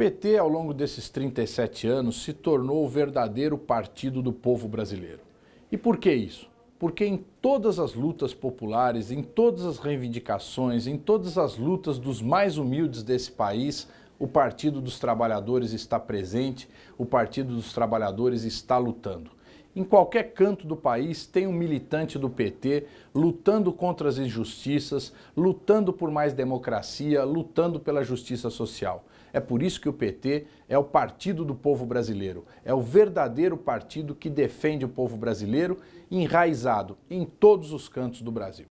PT, ao longo desses 37 anos, se tornou o verdadeiro partido do povo brasileiro. E por que isso? Porque em todas as lutas populares, em todas as reivindicações, em todas as lutas dos mais humildes desse país, o Partido dos Trabalhadores está presente, o Partido dos Trabalhadores está lutando. Em qualquer canto do país tem um militante do PT lutando contra as injustiças, lutando por mais democracia, lutando pela justiça social. É por isso que o PT é o partido do povo brasileiro, é o verdadeiro partido que defende o povo brasileiro, enraizado em todos os cantos do Brasil.